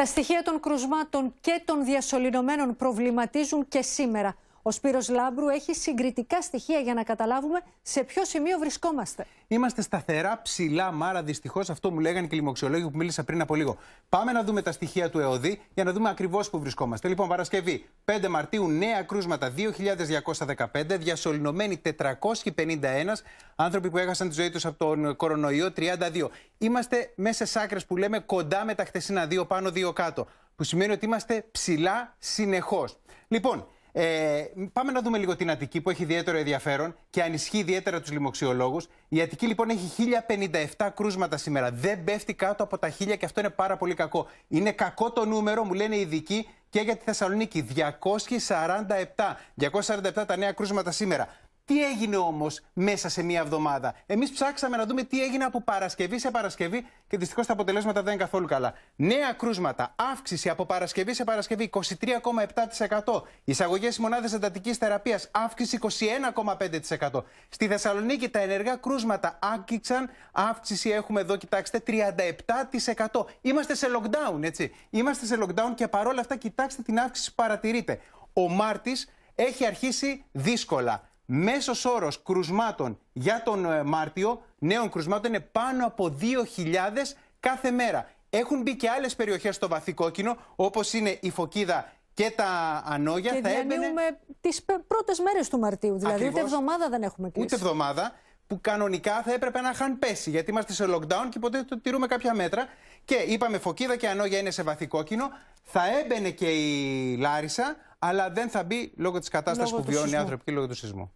Τα στοιχεία των κρουσμάτων και των διασωληνωμένων προβληματίζουν και σήμερα. Ο Σπύρος Λάμπρου έχει συγκριτικά στοιχεία για να καταλάβουμε σε ποιο σημείο βρισκόμαστε. Είμαστε σταθερά ψηλά, μάρα δυστυχώς. Αυτό μου λέγανε και οι λοιμοξιολόγοι που μίλησα πριν από λίγο. Πάμε να δούμε τα στοιχεία του ΕΟΔΗ για να δούμε ακριβώς που βρισκόμαστε. Λοιπόν, Παρασκευή 5 Μαρτίου, νέα κρούσματα 2.215, διασωληνωμένοι 451, άνθρωποι που έχασαν τη ζωή τους από τον κορονοϊό 32. Είμαστε μέσα σε άκρες που λέμε κοντά με τα χτεσίνα, 2 πάνω, δύο κάτω. Που σημαίνει ότι είμαστε ψηλά συνεχώς. Λοιπόν, ε, πάμε να δούμε λίγο την Αττική που έχει ιδιαίτερο ενδιαφέρον και ανισχύει ιδιαίτερα τους λοιμοξιολόγους. Η Αττική λοιπόν έχει 1057 κρούσματα σήμερα. Δεν πέφτει κάτω από τα 1000 και αυτό είναι πάρα πολύ κακό. Είναι κακό το νούμερο, μου λένε οι ειδικοί, και για τη Θεσσαλονίκη. 247. 247 τα νέα κρούσματα σήμερα. Τι έγινε όμως μέσα σε μία εβδομάδα. Εμείς ψάξαμε να δούμε τι έγινε από Παρασκευή σε Παρασκευή και δυστυχώς τα αποτελέσματα δεν είναι καθόλου καλά. Νέα κρούσματα, αύξηση από Παρασκευή σε Παρασκευή 23,7%. Εισαγωγέ μονάδες εντατικής θεραπείας, αύξηση 21,5%. Στη Θεσσαλονίκη τα ενεργά κρούσματα άγγιξαν, αύξηση έχουμε εδώ, κοιτάξτε, 37%. Είμαστε σε lockdown, έτσι. Είμαστε σε lockdown και παρόλα αυτά, κοιτάξτε την αύξηση που παρατηρείται. Ο Μάρτης έχει αρχίσει δύσκολα μέσος όρος κρουσμάτων για τον ε, Μάρτιο, νέων κρουσμάτων, είναι πάνω από 2.000 κάθε μέρα. Έχουν μπει και άλλες περιοχές στο βαθύ κόκκινο, όπως είναι η Φωκίδα και τα ανόγια. Και θα έμπαινε... τι πρώτες μέρες του Μαρτίου, δηλαδή Ακριβώς. ούτε εβδομάδα δεν έχουμε κλείσει. Ούτε εβδομάδα που κανονικά θα έπρεπε να είχαν πέσει, γιατί είμαστε σε lockdown και ποτέ το τηρούμε κάποια μέτρα. Και είπαμε Φωκίδα και Ανόγια είναι σε βαθύ κόκκινο. Θα έμπαινε και η Λάρισα, αλλά δεν θα μπει λόγω της κατάστασης που βιώνει οι άνθρωποι και λόγω του σεισμού.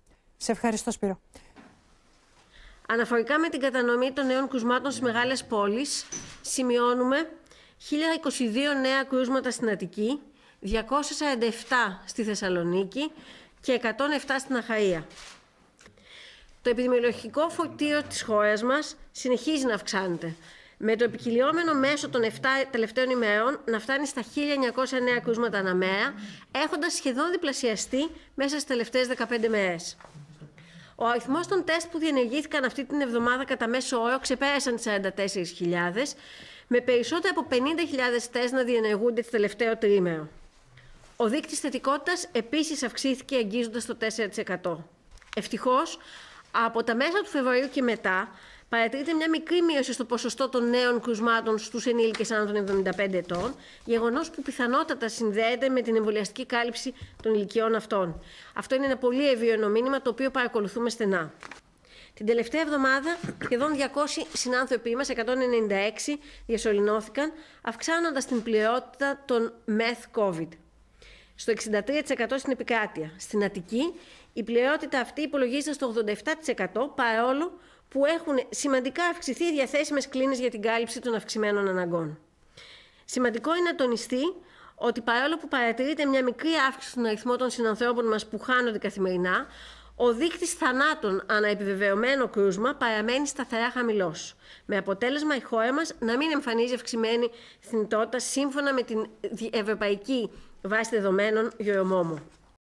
Σε ευχαριστώ, Σπύρο. Αναφορικά με την κατανομή των νέων κρουσμάτων στις μεγάλες πόλεις, σημειώνουμε 1022 νέα κρούσματα στην Αττική, 247 στη Θεσσαλονίκη και 107 στην Αχαΐα. Το επιδημιολογικό φορτίο της χώρας μας συνεχίζει να αυξάνεται, με το επικυλιόμενο μέσο των 7 τελευταίων ημερών να φτάνει στα 1.909 κρούσματα ανά μέρα, έχοντας σχεδόν διπλασιαστεί μέσα στις τελευταίες 15 μέρες. Ο αριθμός των τεστ που διενεργήθηκαν αυτή την εβδομάδα κατά μέσο όρο ξεπέρασαν 44.000, με περισσότερα από 50.000 τεστ να διενεργούνται το τελευταίο τρίμερο. Ο δείκτης θετικότητας επίσης αυξήθηκε αγγίζοντας το 4%. Ευτυχώς, από τα μέσα του Φεβρουαρίου και μετά, παρατηρείται μια μικρή μείωση στο ποσοστό των νέων κρουσμάτων στους ενήλικες άνω των 75 ετών, γεγονός που πιθανότατα συνδέεται με την εμβολιαστική κάλυψη των ηλικιών αυτών. Αυτό είναι ένα πολύ ευίωνο μήνυμα το οποίο παρακολουθούμε στενά. Την τελευταία εβδομάδα, σχεδόν 200 συνάνθρωποι μας, 196, διασωληνώθηκαν, αυξάνοντας την πλειότητα των μεθ COVID στο 63% στην επικράτεια. Στην Αττική η πλειότητα αυτή υπολογίζεται στο 87% παρόλο που έχουν σημαντικά αυξηθεί οι διαθέσιμες κλίνες για την κάλυψη των αυξημένων αναγκών. Σημαντικό είναι να τονιστεί ότι παρόλο που παρατηρείται μια μικρή αύξηση στον αριθμό των συνανθρώπων μας που χάνονται καθημερινά, ο δείκτης θανάτων αναεπιβεβαιωμένο κρούσμα παραμένει σταθερά χαμηλός, με αποτέλεσμα η χώρα μας να μην εμφανίζει αυξημένη θνητότητα σύμφωνα με την Ευρωπαϊκή Βάση Δεδομένων Γεωμόμου.